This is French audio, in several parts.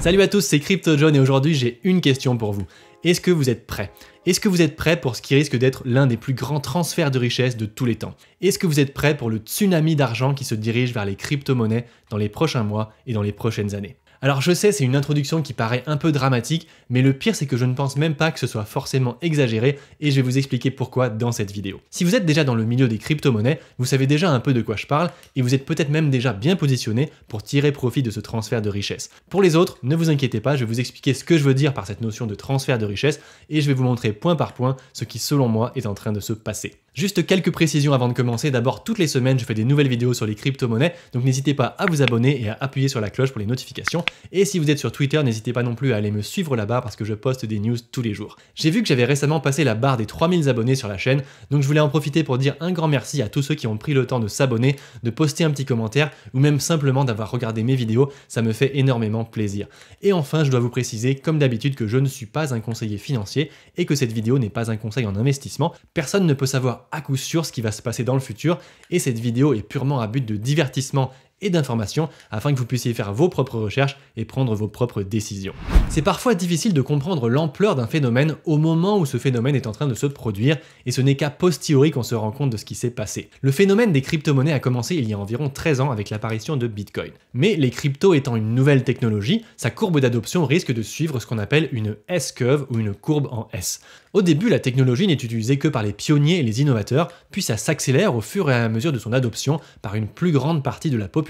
Salut à tous, c'est CryptoJohn et aujourd'hui j'ai une question pour vous. Est-ce que vous êtes prêts Est-ce que vous êtes prêts pour ce qui risque d'être l'un des plus grands transferts de richesse de tous les temps Est-ce que vous êtes prêts pour le tsunami d'argent qui se dirige vers les crypto-monnaies dans les prochains mois et dans les prochaines années alors je sais, c'est une introduction qui paraît un peu dramatique, mais le pire c'est que je ne pense même pas que ce soit forcément exagéré, et je vais vous expliquer pourquoi dans cette vidéo. Si vous êtes déjà dans le milieu des crypto-monnaies, vous savez déjà un peu de quoi je parle, et vous êtes peut-être même déjà bien positionné pour tirer profit de ce transfert de richesse. Pour les autres, ne vous inquiétez pas, je vais vous expliquer ce que je veux dire par cette notion de transfert de richesse, et je vais vous montrer point par point ce qui selon moi est en train de se passer. Juste quelques précisions avant de commencer. D'abord, toutes les semaines, je fais des nouvelles vidéos sur les crypto-monnaies, donc n'hésitez pas à vous abonner et à appuyer sur la cloche pour les notifications. Et si vous êtes sur Twitter, n'hésitez pas non plus à aller me suivre là-bas parce que je poste des news tous les jours. J'ai vu que j'avais récemment passé la barre des 3000 abonnés sur la chaîne, donc je voulais en profiter pour dire un grand merci à tous ceux qui ont pris le temps de s'abonner, de poster un petit commentaire ou même simplement d'avoir regardé mes vidéos, ça me fait énormément plaisir. Et enfin, je dois vous préciser, comme d'habitude, que je ne suis pas un conseiller financier et que cette vidéo n'est pas un conseil en investissement. Personne ne peut savoir à coup sûr ce qui va se passer dans le futur et cette vidéo est purement à but de divertissement et d'informations afin que vous puissiez faire vos propres recherches et prendre vos propres décisions. C'est parfois difficile de comprendre l'ampleur d'un phénomène au moment où ce phénomène est en train de se produire et ce n'est qu'à posteriori qu'on se rend compte de ce qui s'est passé. Le phénomène des crypto-monnaies a commencé il y a environ 13 ans avec l'apparition de Bitcoin. Mais les cryptos étant une nouvelle technologie, sa courbe d'adoption risque de suivre ce qu'on appelle une S-curve ou une courbe en S. Au début, la technologie n'est utilisée que par les pionniers et les innovateurs, puis ça s'accélère au fur et à mesure de son adoption par une plus grande partie de la population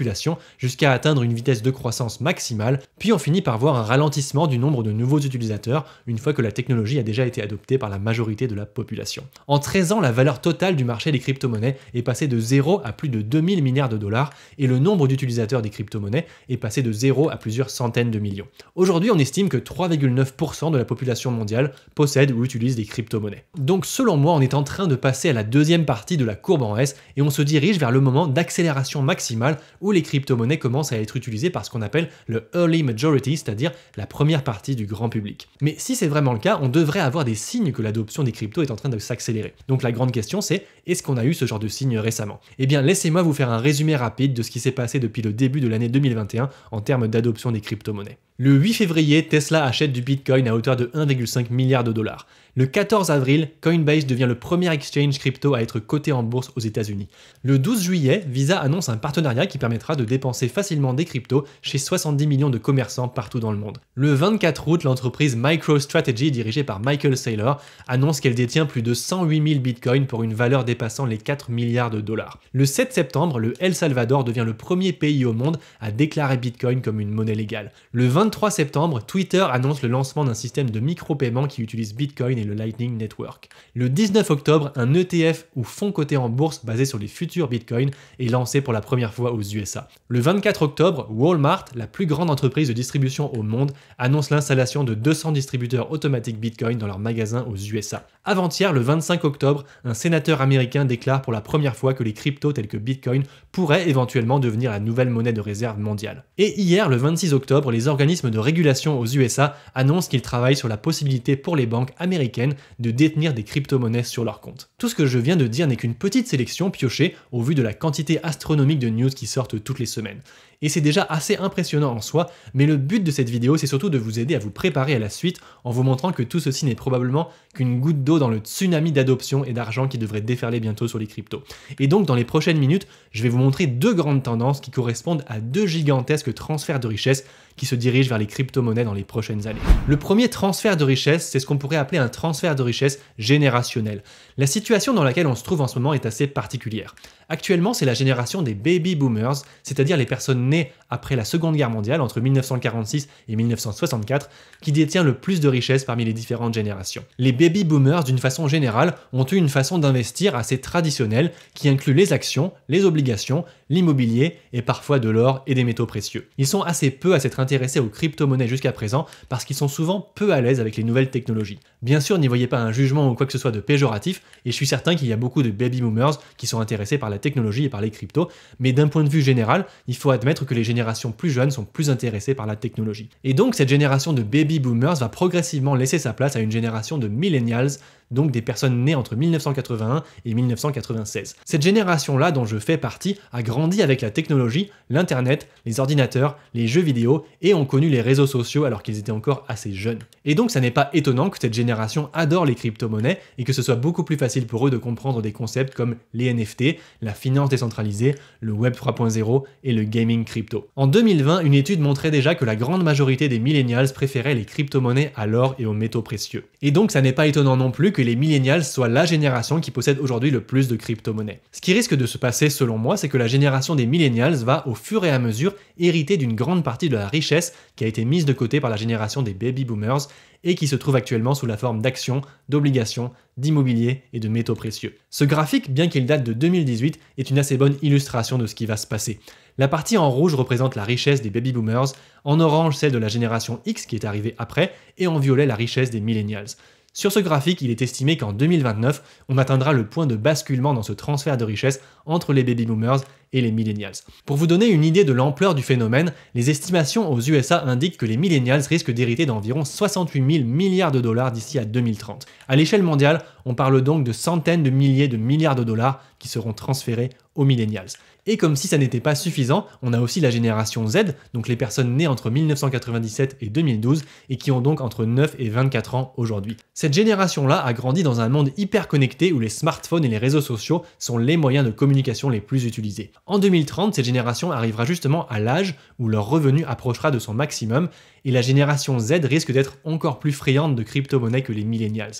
jusqu'à atteindre une vitesse de croissance maximale, puis on finit par voir un ralentissement du nombre de nouveaux utilisateurs une fois que la technologie a déjà été adoptée par la majorité de la population. En 13 ans, la valeur totale du marché des crypto-monnaies est passée de 0 à plus de 2000 milliards de dollars et le nombre d'utilisateurs des crypto-monnaies est passé de 0 à plusieurs centaines de millions. Aujourd'hui, on estime que 3,9% de la population mondiale possède ou utilise des crypto-monnaies. Donc selon moi, on est en train de passer à la deuxième partie de la courbe en S et on se dirige vers le moment d'accélération maximale où les crypto-monnaies commencent à être utilisées par ce qu'on appelle le early majority, c'est-à-dire la première partie du grand public. Mais si c'est vraiment le cas, on devrait avoir des signes que l'adoption des cryptos est en train de s'accélérer. Donc la grande question c'est, est-ce qu'on a eu ce genre de signes récemment Eh bien laissez-moi vous faire un résumé rapide de ce qui s'est passé depuis le début de l'année 2021 en termes d'adoption des crypto-monnaies. Le 8 février, Tesla achète du Bitcoin à hauteur de 1,5 milliard de dollars. Le 14 avril, Coinbase devient le premier exchange crypto à être coté en bourse aux États-Unis. Le 12 juillet, Visa annonce un partenariat qui permettra de dépenser facilement des cryptos chez 70 millions de commerçants partout dans le monde. Le 24 août, l'entreprise MicroStrategy, dirigée par Michael Saylor, annonce qu'elle détient plus de 108 000 bitcoins pour une valeur dépassant les 4 milliards de dollars. Le 7 septembre, le El Salvador devient le premier pays au monde à déclarer Bitcoin comme une monnaie légale. Le le 23 septembre, Twitter annonce le lancement d'un système de micro-paiement qui utilise Bitcoin et le Lightning Network. Le 19 octobre, un ETF ou fonds coté en bourse basé sur les futurs Bitcoin est lancé pour la première fois aux USA. Le 24 octobre, Walmart, la plus grande entreprise de distribution au monde, annonce l'installation de 200 distributeurs automatiques Bitcoin dans leurs magasins aux USA. Avant-hier, le 25 octobre, un sénateur américain déclare pour la première fois que les cryptos tels que Bitcoin pourraient éventuellement devenir la nouvelle monnaie de réserve mondiale. Et hier, le 26 octobre, les organismes de régulation aux USA annoncent qu'ils travaillent sur la possibilité pour les banques américaines de détenir des crypto-monnaies sur leur compte. Tout ce que je viens de dire n'est qu'une petite sélection piochée au vu de la quantité astronomique de news qui sortent toutes les semaines et c'est déjà assez impressionnant en soi, mais le but de cette vidéo c'est surtout de vous aider à vous préparer à la suite en vous montrant que tout ceci n'est probablement qu'une goutte d'eau dans le tsunami d'adoption et d'argent qui devrait déferler bientôt sur les cryptos. Et donc dans les prochaines minutes, je vais vous montrer deux grandes tendances qui correspondent à deux gigantesques transferts de richesse qui se dirigent vers les crypto-monnaies dans les prochaines années. Le premier transfert de richesse, c'est ce qu'on pourrait appeler un transfert de richesse générationnel. La situation dans laquelle on se trouve en ce moment est assez particulière. Actuellement, c'est la génération des baby boomers, c'est-à-dire les personnes nées après la Seconde Guerre mondiale, entre 1946 et 1964, qui détient le plus de richesses parmi les différentes générations. Les baby boomers, d'une façon générale, ont eu une façon d'investir assez traditionnelle qui inclut les actions, les obligations l'immobilier et parfois de l'or et des métaux précieux. Ils sont assez peu à s'être intéressés aux crypto-monnaies jusqu'à présent parce qu'ils sont souvent peu à l'aise avec les nouvelles technologies. Bien sûr, n'y voyez pas un jugement ou quoi que ce soit de péjoratif, et je suis certain qu'il y a beaucoup de baby boomers qui sont intéressés par la technologie et par les cryptos, mais d'un point de vue général, il faut admettre que les générations plus jeunes sont plus intéressées par la technologie. Et donc cette génération de baby boomers va progressivement laisser sa place à une génération de millennials, donc des personnes nées entre 1981 et 1996. Cette génération-là dont je fais partie a grand dit avec la technologie, l'internet, les ordinateurs, les jeux vidéo et ont connu les réseaux sociaux alors qu'ils étaient encore assez jeunes. Et donc ça n'est pas étonnant que cette génération adore les crypto-monnaies et que ce soit beaucoup plus facile pour eux de comprendre des concepts comme les NFT, la finance décentralisée, le Web 3.0 et le gaming crypto. En 2020, une étude montrait déjà que la grande majorité des millennials préféraient les crypto-monnaies à l'or et aux métaux précieux. Et donc ça n'est pas étonnant non plus que les millennials soient la génération qui possède aujourd'hui le plus de crypto-monnaies. Ce qui risque de se passer selon moi, c'est que la génération génération des millennials va au fur et à mesure hériter d'une grande partie de la richesse qui a été mise de côté par la génération des baby boomers et qui se trouve actuellement sous la forme d'actions, d'obligations, d'immobilier et de métaux précieux. Ce graphique, bien qu'il date de 2018, est une assez bonne illustration de ce qui va se passer. La partie en rouge représente la richesse des baby boomers, en orange celle de la génération X qui est arrivée après, et en violet la richesse des millennials. Sur ce graphique, il est estimé qu'en 2029, on atteindra le point de basculement dans ce transfert de richesse entre les baby boomers et les millennials. Pour vous donner une idée de l'ampleur du phénomène, les estimations aux USA indiquent que les millennials risquent d'hériter d'environ 68 000 milliards de dollars d'ici à 2030. À l'échelle mondiale, on parle donc de centaines de milliers de milliards de dollars qui seront transférés aux millennials. Et comme si ça n'était pas suffisant, on a aussi la génération Z, donc les personnes nées entre 1997 et 2012 et qui ont donc entre 9 et 24 ans aujourd'hui. Cette génération-là a grandi dans un monde hyper connecté où les smartphones et les réseaux sociaux sont les moyens de communication les plus utilisés. En 2030, cette génération arrivera justement à l'âge où leur revenu approchera de son maximum et la génération Z risque d'être encore plus friande de crypto-monnaies que les millennials.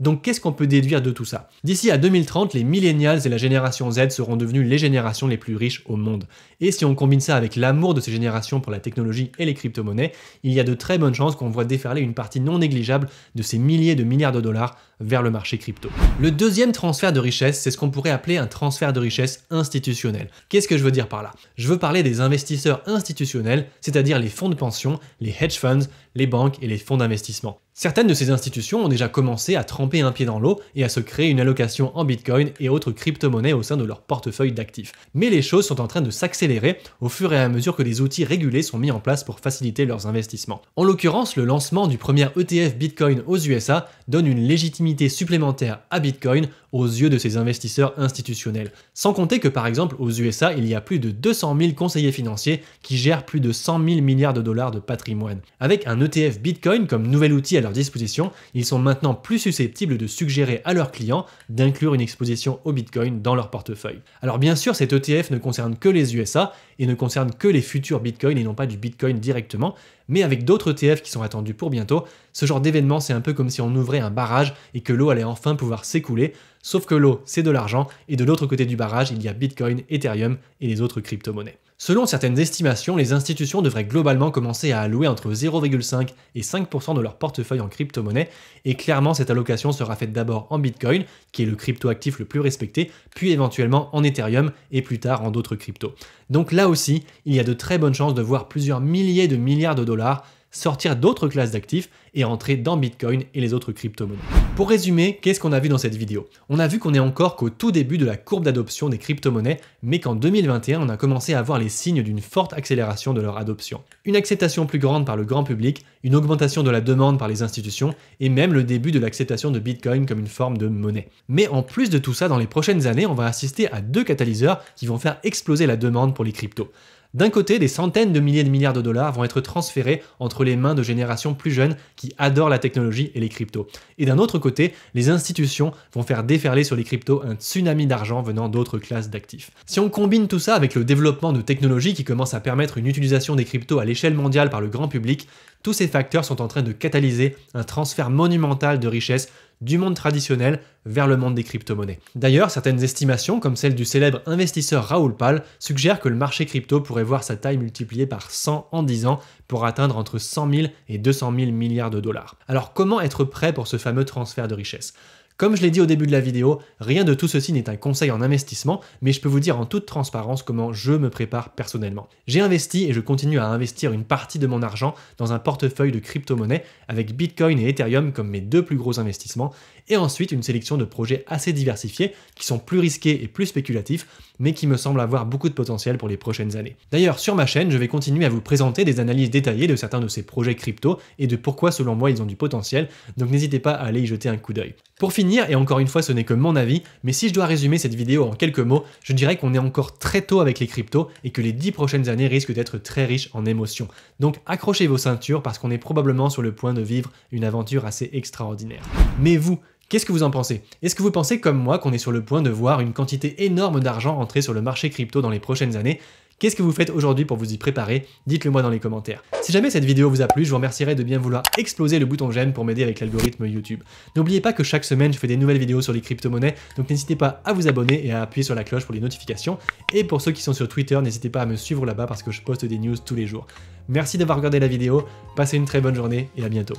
Donc qu'est-ce qu'on peut déduire de tout ça D'ici à 2030, les millennials et la génération Z seront devenus les générations les plus riches au monde. Et si on combine ça avec l'amour de ces générations pour la technologie et les crypto-monnaies, il y a de très bonnes chances qu'on voit déferler une partie non négligeable de ces milliers de milliards de dollars vers le marché crypto. Le deuxième transfert de richesse, c'est ce qu'on pourrait appeler un transfert de richesse institutionnel. Qu'est-ce que je veux dire par là Je veux parler des investisseurs institutionnels, c'est-à-dire les fonds de pension, les hedge funds, les banques et les fonds d'investissement. Certaines de ces institutions ont déjà commencé à tremper un pied dans l'eau et à se créer une allocation en Bitcoin et autres crypto-monnaies au sein de leur portefeuille d'actifs. Mais les choses sont en train de s'accélérer au fur et à mesure que des outils régulés sont mis en place pour faciliter leurs investissements. En l'occurrence, le lancement du premier ETF Bitcoin aux USA donne une légitimité supplémentaire à Bitcoin aux yeux de ses investisseurs institutionnels. Sans compter que par exemple aux USA, il y a plus de 200 000 conseillers financiers qui gèrent plus de 100 000 milliards de dollars de patrimoine. Avec un ETF Bitcoin comme nouvel outil à disposition, ils sont maintenant plus susceptibles de suggérer à leurs clients d'inclure une exposition au Bitcoin dans leur portefeuille. Alors bien sûr, cet ETF ne concerne que les USA et ne concerne que les futurs Bitcoins et non pas du Bitcoin directement, mais avec d'autres ETF qui sont attendus pour bientôt, ce genre d'événement c'est un peu comme si on ouvrait un barrage et que l'eau allait enfin pouvoir s'écouler, sauf que l'eau c'est de l'argent et de l'autre côté du barrage il y a Bitcoin, Ethereum et les autres crypto-monnaies. Selon certaines estimations, les institutions devraient globalement commencer à allouer entre 0,5 et 5% de leur portefeuille en crypto-monnaie, et clairement cette allocation sera faite d'abord en Bitcoin, qui est le crypto-actif le plus respecté, puis éventuellement en Ethereum et plus tard en d'autres cryptos. Donc là aussi, il y a de très bonnes chances de voir plusieurs milliers de milliards de dollars sortir d'autres classes d'actifs et entrer dans Bitcoin et les autres crypto-monnaies. Pour résumer, qu'est-ce qu'on a vu dans cette vidéo On a vu qu'on est encore qu'au tout début de la courbe d'adoption des crypto-monnaies, mais qu'en 2021, on a commencé à voir les signes d'une forte accélération de leur adoption. Une acceptation plus grande par le grand public, une augmentation de la demande par les institutions, et même le début de l'acceptation de Bitcoin comme une forme de monnaie. Mais en plus de tout ça, dans les prochaines années, on va assister à deux catalyseurs qui vont faire exploser la demande pour les cryptos. D'un côté, des centaines de milliers de milliards de dollars vont être transférés entre les mains de générations plus jeunes qui adorent la technologie et les cryptos. Et d'un autre côté, les institutions vont faire déferler sur les cryptos un tsunami d'argent venant d'autres classes d'actifs. Si on combine tout ça avec le développement de technologies qui commencent à permettre une utilisation des cryptos à l'échelle mondiale par le grand public, tous ces facteurs sont en train de catalyser un transfert monumental de richesses du monde traditionnel vers le monde des crypto-monnaies. D'ailleurs, certaines estimations, comme celle du célèbre investisseur Raoul Pal, suggèrent que le marché crypto pourrait voir sa taille multipliée par 100 en 10 ans pour atteindre entre 100 000 et 200 000 milliards de dollars. Alors comment être prêt pour ce fameux transfert de richesse comme je l'ai dit au début de la vidéo, rien de tout ceci n'est un conseil en investissement, mais je peux vous dire en toute transparence comment je me prépare personnellement. J'ai investi et je continue à investir une partie de mon argent dans un portefeuille de crypto-monnaies avec Bitcoin et Ethereum comme mes deux plus gros investissements, et ensuite une sélection de projets assez diversifiés qui sont plus risqués et plus spéculatifs, mais qui me semblent avoir beaucoup de potentiel pour les prochaines années. D'ailleurs, sur ma chaîne, je vais continuer à vous présenter des analyses détaillées de certains de ces projets crypto et de pourquoi selon moi ils ont du potentiel, donc n'hésitez pas à aller y jeter un coup d'œil. Pour finir, et encore une fois ce n'est que mon avis, mais si je dois résumer cette vidéo en quelques mots, je dirais qu'on est encore très tôt avec les cryptos et que les 10 prochaines années risquent d'être très riches en émotions. Donc accrochez vos ceintures parce qu'on est probablement sur le point de vivre une aventure assez extraordinaire. Mais vous, Qu'est-ce que vous en pensez Est-ce que vous pensez comme moi qu'on est sur le point de voir une quantité énorme d'argent entrer sur le marché crypto dans les prochaines années Qu'est-ce que vous faites aujourd'hui pour vous y préparer Dites-le moi dans les commentaires. Si jamais cette vidéo vous a plu, je vous remercierai de bien vouloir exploser le bouton j'aime pour m'aider avec l'algorithme YouTube. N'oubliez pas que chaque semaine, je fais des nouvelles vidéos sur les crypto-monnaies, donc n'hésitez pas à vous abonner et à appuyer sur la cloche pour les notifications. Et pour ceux qui sont sur Twitter, n'hésitez pas à me suivre là-bas parce que je poste des news tous les jours. Merci d'avoir regardé la vidéo, passez une très bonne journée et à bientôt.